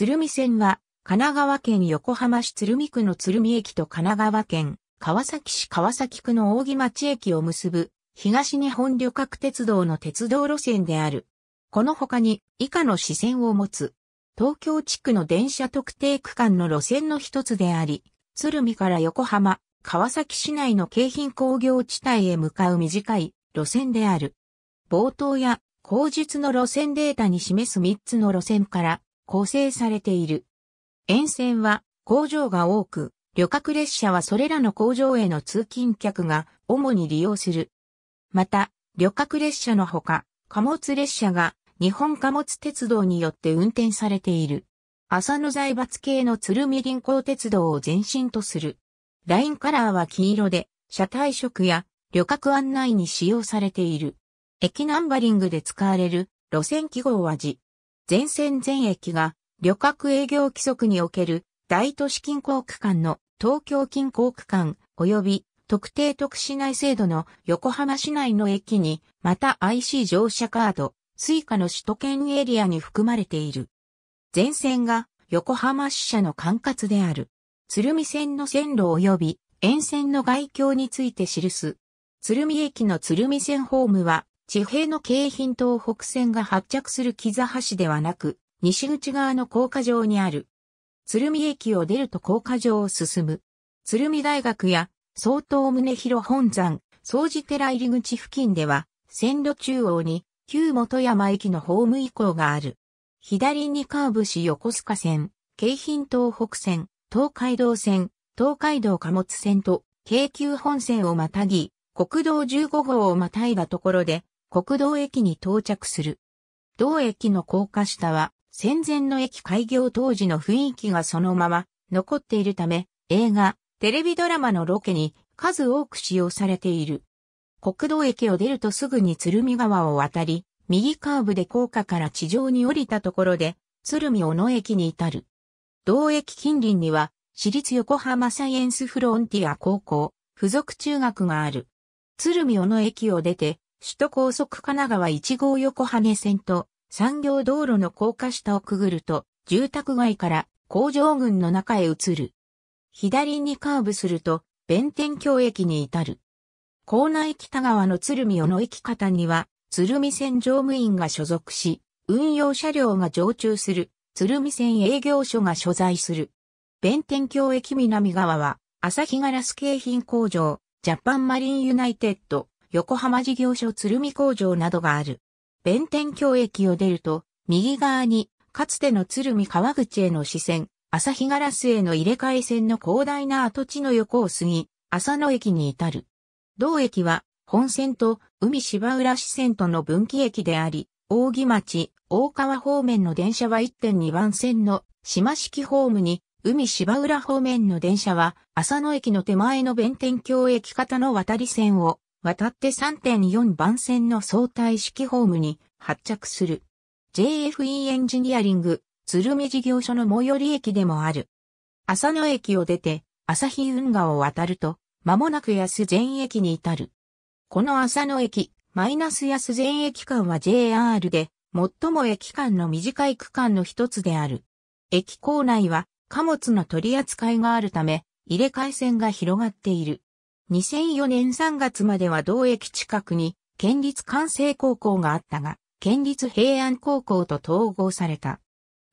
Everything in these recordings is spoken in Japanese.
鶴見線は、神奈川県横浜市鶴見区の鶴見駅と神奈川県川崎市川崎区の扇町駅を結ぶ東日本旅客鉄道の鉄道路線である。この他に以下の支線を持つ東京地区の電車特定区間の路線の一つであり、鶴見から横浜、川崎市内の京浜工業地帯へ向かう短い路線である。冒頭や口述の路線データに示す3つの路線から構成されている。沿線は工場が多く、旅客列車はそれらの工場への通勤客が主に利用する。また、旅客列車のほか、貨物列車が日本貨物鉄道によって運転されている。浅野財閥系の鶴見臨港鉄道を前身とする。ラインカラーは黄色で、車体色や旅客案内に使用されている。駅ナンバリングで使われる路線記号は字。全線全駅が旅客営業規則における大都市近郊区間の東京近郊区間及び特定特市内制度の横浜市内の駅にまた IC 乗車カード、スイカの首都圏エリアに含まれている。全線が横浜支社の管轄である。鶴見線の線路及び沿線の外境について記す。鶴見駅の鶴見線ホームは地平の京浜東北線が発着する木座橋ではなく、西口側の高架上にある。鶴見駅を出ると高架上を進む。鶴見大学や、総統宗広本山、総寺寺入口付近では、線路中央に、旧本山駅のホーム移行がある。左にカーブし横須賀線、京浜東北線、東海道線、東海道貨物線と、京急本線をまたぎ、国道15号をまたいだところで、国道駅に到着する。同駅の高架下は戦前の駅開業当時の雰囲気がそのまま残っているため、映画、テレビドラマのロケに数多く使用されている。国道駅を出るとすぐに鶴見川を渡り、右カーブで高架から地上に降りたところで、鶴見小野駅に至る。同駅近隣には、私立横浜サイエンスフロンティア高校、附属中学がある。鶴見小野駅を出て、首都高速神奈川1号横羽線と産業道路の高架下をくぐると、住宅街から工場群の中へ移る。左にカーブすると、弁天橋駅に至る。港内北側の鶴見尾の行き方には、鶴見線乗務員が所属し、運用車両が常駐する、鶴見線営業所が所在する。弁天橋駅南側は、朝日ガラス景品工場、ジャパンマリンユナイテッド、横浜事業所鶴見工場などがある。弁天橋駅を出ると、右側に、かつての鶴見川口への支線、朝日ガラスへの入れ替え線の広大な跡地の横を過ぎ、浅野駅に至る。同駅は、本線と海芝浦支線との分岐駅であり、大木町、大川方面の電車は1.2番線の島式ホームに、海芝浦方面の電車は、浅野駅の手前の弁天橋駅方の渡り線を渡って3.4番線の相対式ホームに発着する。JFE エンジニアリング、鶴見事業所の最寄り駅でもある。浅野駅を出て、朝日運河を渡ると、間もなく安全駅に至る。この浅野駅、マイナス安全駅間は JR で、最も駅間の短い区間の一つである。駅構内は貨物の取り扱いがあるため、入れ替え線が広がっている。2004年3月までは同駅近くに、県立関西高校があったが、県立平安高校と統合された。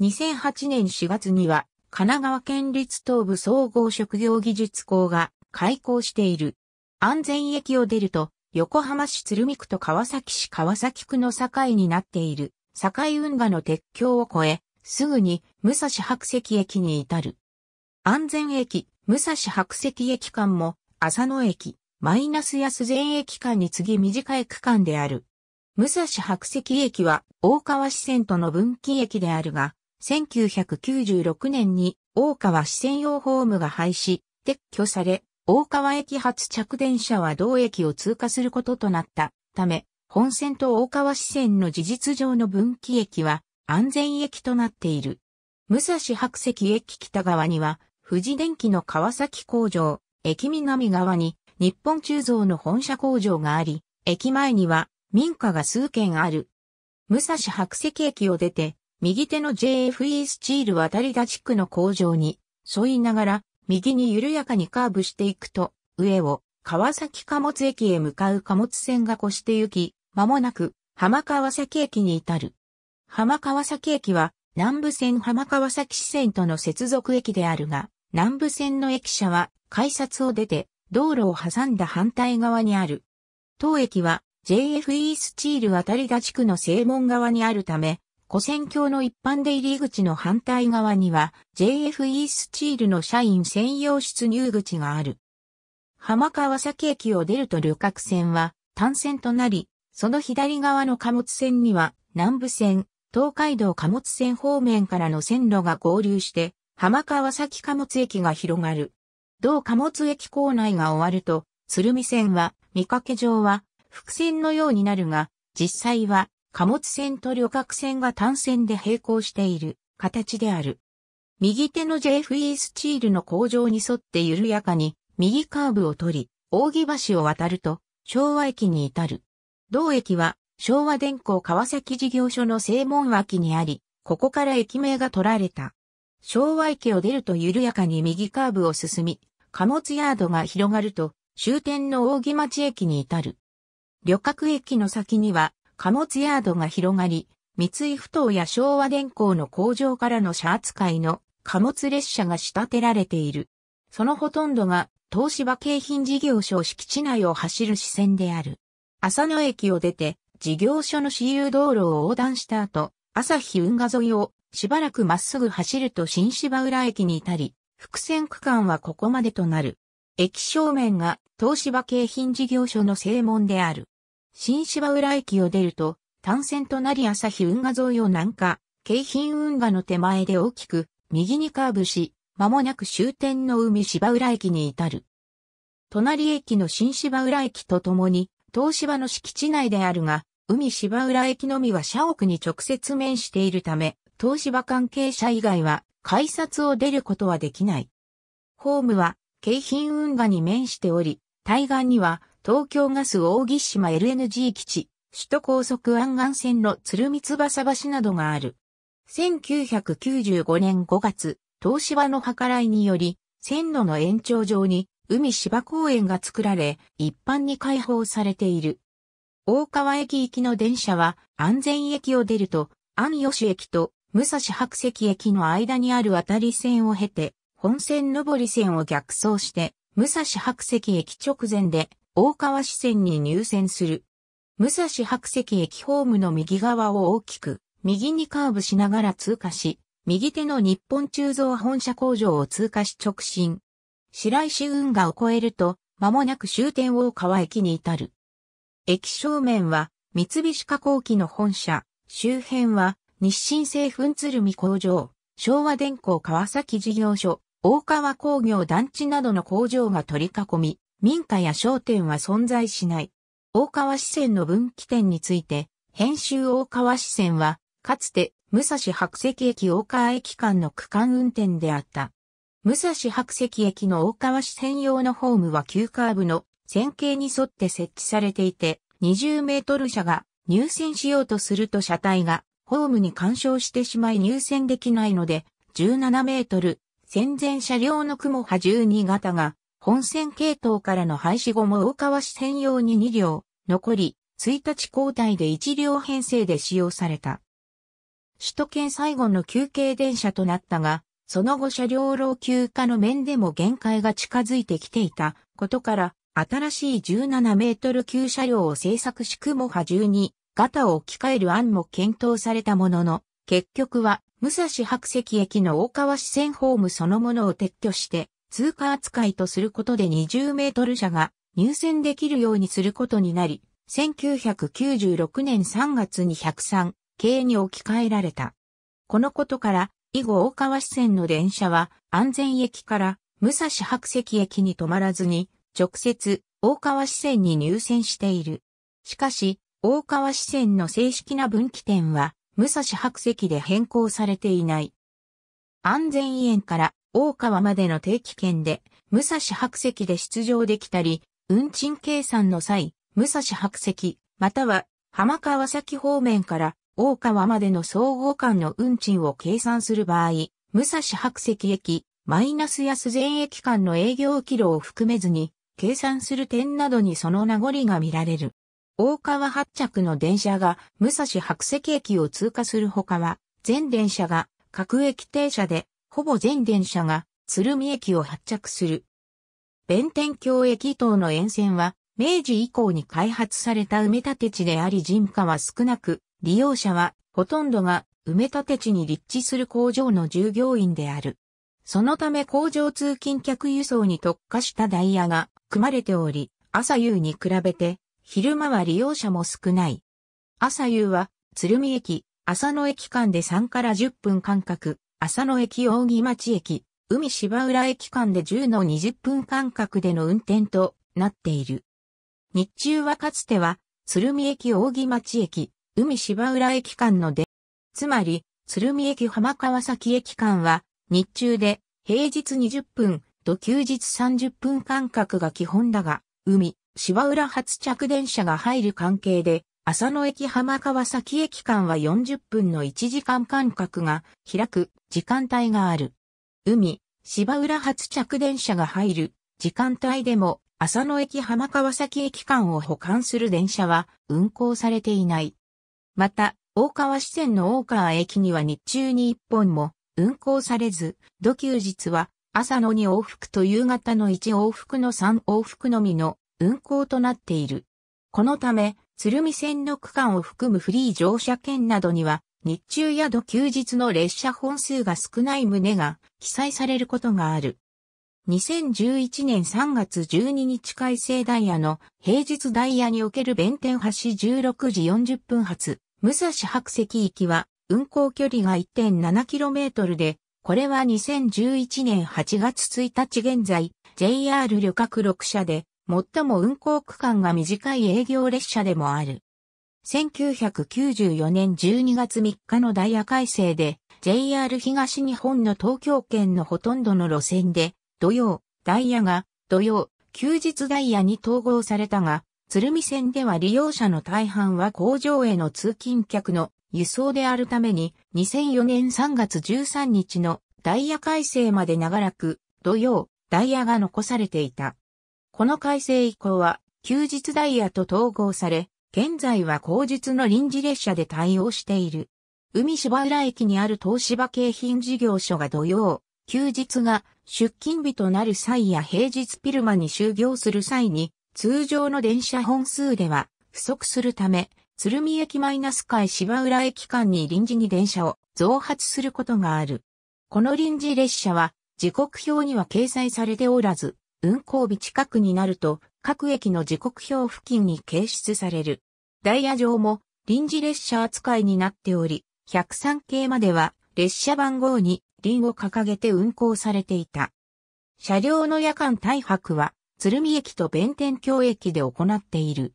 2008年4月には、神奈川県立東部総合職業技術校が開校している。安全駅を出ると、横浜市鶴見区と川崎市川崎区の境になっている、境運河の鉄橋を越え、すぐに武蔵白石駅に至る。安全駅、武蔵白石駅間も浅野駅、マイナス安全駅間に次ぎ短い区間である。武蔵白石駅は大川支線との分岐駅であるが、1996年に大川支線用ホームが廃止、撤去され、大川駅発着電車は同駅を通過することとなったため、本線と大川支線の事実上の分岐駅は安全駅となっている。武蔵白石駅北側には、富士電機の川崎工場、駅南側に日本鋳造の本社工場があり、駅前には民家が数軒ある。武蔵白石駅を出て、右手の JFE スチール渡り立ち区の工場に沿いながら、右に緩やかにカーブしていくと、上を川崎貨物駅へ向かう貨物船が越して行き、間もなく浜川崎駅に至る。浜川崎駅は南部線浜川崎支線との接続駅であるが、南部線の駅舎は改札を出て道路を挟んだ反対側にある。当駅は JFE スチール渡り田地区の正門側にあるため、古戦橋の一般出入り口の反対側には JFE スチールの社員専用出入口がある。浜川崎駅を出ると旅客船は単線となり、その左側の貨物線には南部線、東海道貨物線方面からの線路が合流して浜川崎貨物駅が広がる。同貨物駅構内が終わると、鶴見線は、見かけ上は、伏線のようになるが、実際は、貨物線と旅客線が単線で並行している形である。右手の JFE スチールの工場に沿って緩やかに右カーブを取り、扇橋を渡ると昭和駅に至る。同駅は昭和電工川崎事業所の正門脇にあり、ここから駅名が取られた。昭和池を出ると緩やかに右カーブを進み、貨物ヤードが広がると、終点の扇町駅に至る。旅客駅の先には、貨物ヤードが広がり、三井不動や昭和電工の工場からの車扱いの貨物列車が仕立てられている。そのほとんどが東芝京浜事業所敷地内を走る支線である。浅野駅を出て事業所の私有道路を横断した後、朝日運河沿いをしばらくまっすぐ走ると新芝浦駅に至り、伏線区間はここまでとなる。駅正面が東芝京浜事業所の正門である。新芝浦駅を出ると、単線となり朝日運河沿いを南下、京浜運河の手前で大きく右にカーブし、間もなく終点の海芝浦駅に至る。隣駅の新芝浦駅とともに、東芝の敷地内であるが、海芝浦駅のみは社屋に直接面しているため、東芝関係者以外は改札を出ることはできない。ホームは京浜運河に面しており、対岸には東京ガス大木島 LNG 基地、首都高速湾岸線の鶴見翼橋などがある。1995年5月、東芝の計らいにより、線路の延長上に海芝公園が作られ、一般に開放されている。大川駅行きの電車は安全駅を出ると、安吉駅と武蔵白石駅の間にある渡り線を経て、本線上り線を逆走して、武蔵白石駅直前で大川支線に入線する。武蔵白石駅ホームの右側を大きく、右にカーブしながら通過し、右手の日本鋳造本社工場を通過し直進。白石運河を越えると、間もなく終点大川駅に至る。駅正面は、三菱加工機の本社、周辺は、日清製粉鶴見工場、昭和電工川崎事業所、大川工業団地などの工場が取り囲み、民家や商店は存在しない。大川支線の分岐点について、編集大川支線は、かつて、武蔵白石駅大川駅間の区間運転であった。武蔵白石駅の大川支線用のホームは急カーブの線形に沿って設置されていて、20メートル車が入線しようとすると車体がホームに干渉してしまい入線できないので、17メートル、戦前車両の雲波12型が、本線系統からの廃止後も大川市専用に2両、残り、1日交代で1両編成で使用された。首都圏最後の休憩電車となったが、その後車両老朽化の面でも限界が近づいてきていたことから、新しい17メートル級車両を製作し雲波12ガタを置き換える案も検討されたものの、結局は武蔵白石駅の大川支線ホームそのものを撤去して、通過扱いとすることで20メートル車が入線できるようにすることになり、1996年3月に103系に置き換えられた。このことから、以後大川支線の電車は安全駅から武蔵白石駅に止まらずに直接大川支線に入線している。しかし、大川支線の正式な分岐点は、武蔵白石で変更されていない。安全園から大川までの定期券で、武蔵白石で出場できたり、運賃計算の際、武蔵白石、または浜川崎方面から大川までの総合間の運賃を計算する場合、武蔵白石駅、マイナス安全駅間の営業キロを含めずに、計算する点などにその名残が見られる。大川発着の電車が武蔵白石駅を通過するほかは、全電車が各駅停車で、ほぼ全電車が鶴見駅を発着する。弁天橋駅等の沿線は、明治以降に開発された埋め立て地であり人家は少なく、利用者はほとんどが埋め立て地に立地する工場の従業員である。そのため工場通勤客輸送に特化したダイヤが組まれており、朝夕に比べて昼間は利用者も少ない。朝夕は、鶴見駅、浅野駅間で3から10分間隔、浅野駅大木町駅、海芝浦駅間で10の20分間隔での運転となっている。日中はかつては、鶴見駅大木町駅、海芝浦駅間ので、つまり、鶴見駅浜川崎駅間は、日中で、平日20分と休日30分間隔が基本だが、海、芝浦発着電車が入る関係で、浅野駅浜川崎駅間は40分の1時間間隔が開く時間帯がある。海、芝浦発着電車が入る時間帯でも浅野駅浜川崎駅間を保管する電車は運行されていない。また、大川支線の大川駅には日中に1本も運行されず、土休日は朝の2往復と夕方の1往復の3往復のみの運行となっている。このため、鶴見線の区間を含むフリー乗車券などには、日中や土休日の列車本数が少ない旨が記載されることがある。2011年3月12日改正ダイヤの平日ダイヤにおける弁天橋16時40分発、武蔵白石行きは運行距離が 1.7km で、これは2011年8月1日現在、JR 旅客6社で最も運行区間が短い営業列車でもある。1994年12月3日のダイヤ改正で JR 東日本の東京圏のほとんどの路線で土曜、ダイヤが土曜、休日ダイヤに統合されたが、鶴見線では利用者の大半は工場への通勤客の輸送であるために2004年3月13日のダイヤ改正まで長らく土曜、ダイヤが残されていた。この改正以降は、休日ダイヤと統合され、現在は後日の臨時列車で対応している。海芝浦駅にある東芝京浜事業所が土曜、休日が出勤日となる際や平日ピルマに就業する際に、通常の電車本数では不足するため、鶴見駅マイナス会芝浦駅間に臨時に電車を増発することがある。この臨時列車は時刻表には掲載されておらず、運行日近くになると、各駅の時刻表付近に掲出される。ダイヤ上も臨時列車扱いになっており、103系までは列車番号に輪を掲げて運行されていた。車両の夜間大泊は、鶴見駅と弁天橋駅で行っている。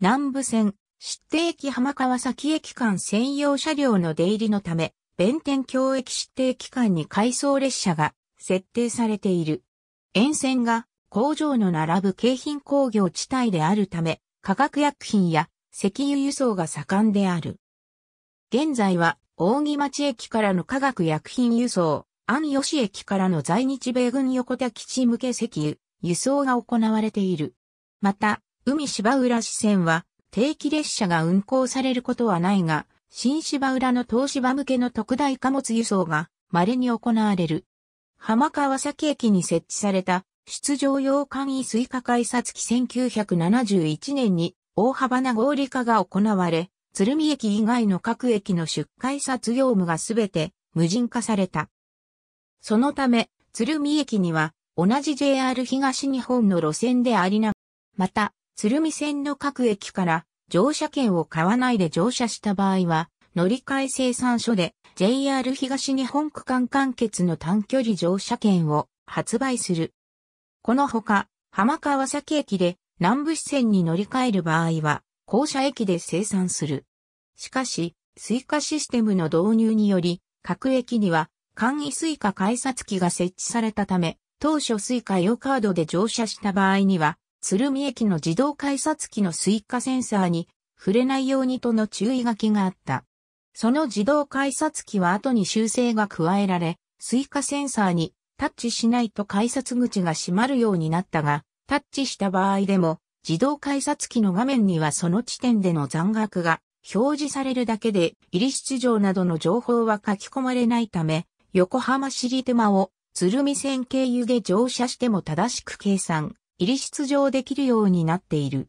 南部線、指定駅浜川崎駅間専用車両の出入りのため、弁天橋駅指定期間に回送列車が設定されている。沿線が工場の並ぶ京浜工業地帯であるため、化学薬品や石油輸送が盛んである。現在は、大木町駅からの化学薬品輸送、安吉駅からの在日米軍横田基地向け石油、輸送が行われている。また、海芝浦支線は、定期列車が運行されることはないが、新芝浦の東芝向けの特大貨物輸送が稀に行われる。浜川崎駅に設置された出場用簡易水化改札機1971年に大幅な合理化が行われ、鶴見駅以外の各駅の出改札業務がすべて無人化された。そのため、鶴見駅には同じ JR 東日本の路線でありな、また、鶴見線の各駅から乗車券を買わないで乗車した場合は、乗り換え生産所で JR 東日本区間完結の短距離乗車券を発売する。このほか、浜川崎駅で南部支線に乗り換える場合は、校舎駅で生産する。しかし、スイカシステムの導入により、各駅には、簡易スイカ改札機が設置されたため、当初スイカ用カードで乗車した場合には、鶴見駅の自動改札機のスイカセンサーに触れないようにとの注意書きがあった。その自動改札機は後に修正が加えられ、スイカセンサーにタッチしないと改札口が閉まるようになったが、タッチした場合でも、自動改札機の画面にはその地点での残額が表示されるだけで、入り出場などの情報は書き込まれないため、横浜市立手間を鶴見線経由で乗車しても正しく計算、入り出場できるようになっている。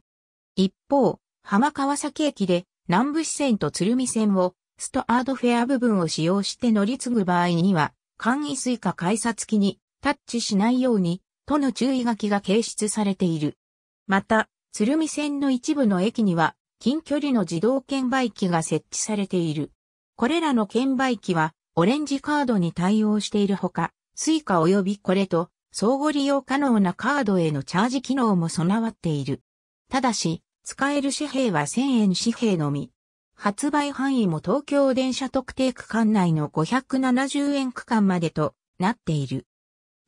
一方、浜川崎駅で南部支線と鶴見線をストアードフェア部分を使用して乗り継ぐ場合には、簡易スイカ改札機にタッチしないように、との注意書きが掲出されている。また、鶴見線の一部の駅には、近距離の自動券売機が設置されている。これらの券売機は、オレンジカードに対応しているほか、スイカ及びこれと、相互利用可能なカードへのチャージ機能も備わっている。ただし、使える紙幣は1000円紙幣のみ。発売範囲も東京電車特定区間内の570円区間までとなっている。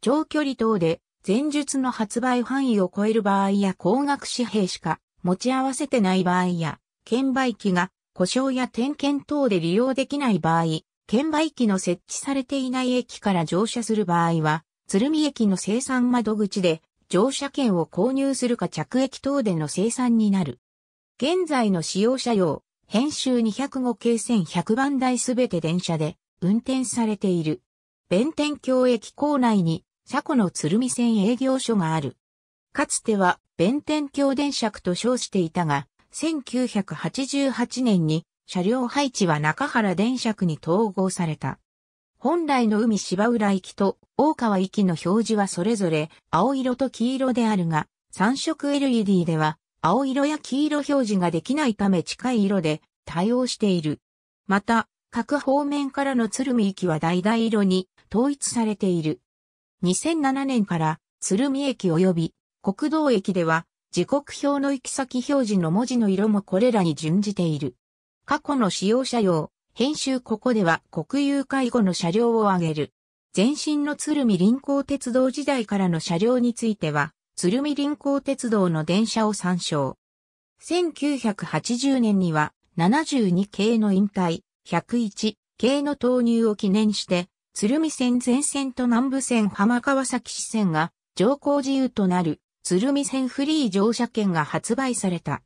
長距離等で前述の発売範囲を超える場合や高額紙幣しか持ち合わせてない場合や、券売機が故障や点検等で利用できない場合、券売機の設置されていない駅から乗車する場合は、鶴見駅の生産窓口で乗車券を購入するか着駅等での生産になる。現在の使用者用、編集205系1100番台すべて電車で運転されている。弁天橋駅構内に、車庫の鶴見線営業所がある。かつては、弁天橋電車区と称していたが、1988年に車両配置は中原電車区に統合された。本来の海芝浦行きと大川行きの表示はそれぞれ青色と黄色であるが、三色 LED では青色や黄色表示ができないため近い色で対応している。また、各方面からの鶴見駅は橙色に統一されている。2007年から鶴見駅及び国道駅では時刻表の行き先表示の文字の色もこれらに準じている。過去の使用車用、編集ここでは国有介護の車両を挙げる。前身の鶴見臨港鉄道時代からの車両については、鶴見臨港鉄道の電車を参照。1980年には72系の引退、101系の投入を記念して、鶴見線全線と南部線浜川崎支線が乗降自由となる鶴見線フリー乗車券が発売された。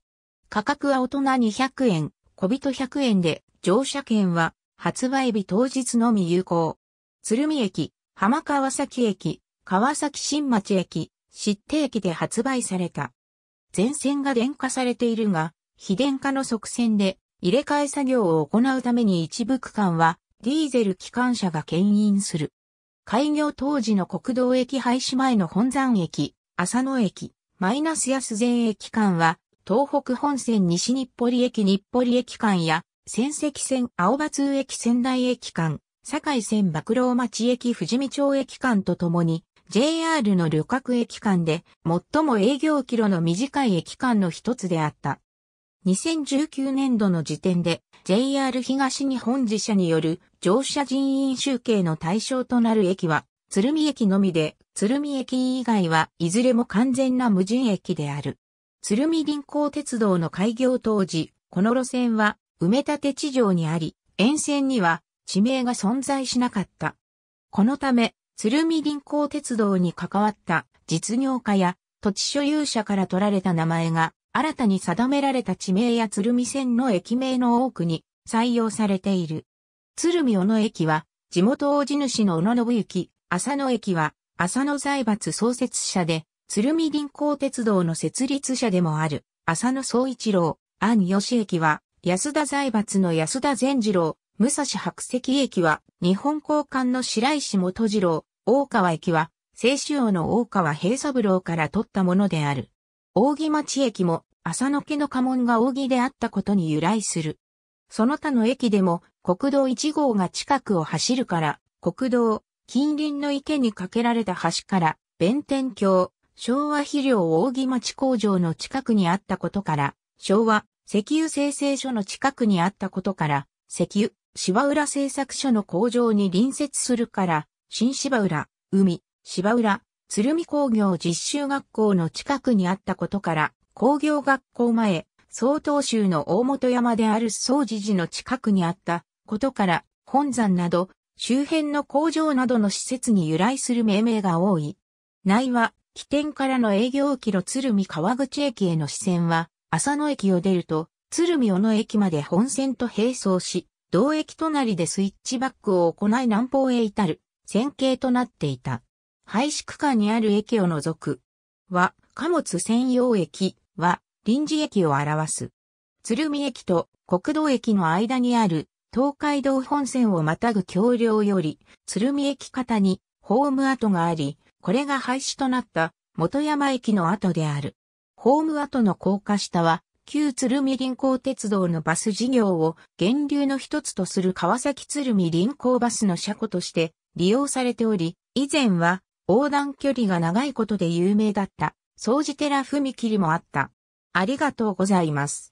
価格は大人200円、小人100円で乗車券は発売日当日のみ有効。鶴見駅、浜川崎駅、川崎新町駅、疾定駅で発売された。全線が電化されているが、非電化の側線で入れ替え作業を行うために一部区間はディーゼル機関車が牽引する。開業当時の国道駅廃止前の本山駅、浅野駅、マイナス安全駅間は、東北本線西日暮里駅日暮里駅間や、仙石線青葉通駅仙台駅間、堺線幕郎町駅富士見町駅間とともに、JR の旅客駅間で最も営業キロの短い駅間の一つであった。2019年度の時点で JR 東日本自社による乗車人員集計の対象となる駅は鶴見駅のみで鶴見駅以外はいずれも完全な無人駅である。鶴見臨港鉄道の開業当時、この路線は埋め立て地上にあり、沿線には地名が存在しなかった。このため、鶴見林行鉄道に関わった実業家や土地所有者から取られた名前が新たに定められた地名や鶴見線の駅名の多くに採用されている。鶴見小野駅は地元大地主の小野信行、浅野駅は浅野財閥創設者で鶴見林行鉄道の設立者でもある浅野総一郎、安義駅は安田財閥の安田善次郎、武蔵白石駅は日本交換の白石元次郎、大川駅は、清酒王の大川平三郎から取ったものである。扇町駅も、浅野家の家紋が扇であったことに由来する。その他の駅でも、国道1号が近くを走るから、国道、近隣の池に架けられた橋から、弁天橋、昭和肥料扇町工場の近くにあったことから、昭和、石油生成所の近くにあったことから、石油、芝浦製作所の工場に隣接するから、新芝浦、海、芝浦、鶴見工業実習学校の近くにあったことから、工業学校前、曹洞州の大本山である総寺寺の近くにあったことから、本山など、周辺の工場などの施設に由来する命名が多い。内は、起点からの営業機の鶴見川口駅への支線は、浅野駅を出ると、鶴見小野駅まで本線と並走し、同駅隣でスイッチバックを行い南方へ至る。線形となっていた。廃止区間にある駅を除くは、貨物専用駅は臨時駅を表す。鶴見駅と国道駅の間にある東海道本線をまたぐ橋梁より鶴見駅方にホーム跡があり、これが廃止となった元山駅の跡である。ホーム跡の高架下は旧鶴見臨港鉄道のバス事業を源流の一つとする川崎鶴見臨港バスの車庫として利用されており、以前は横断距離が長いことで有名だった、総除、寺踏切もあった。ありがとうございます。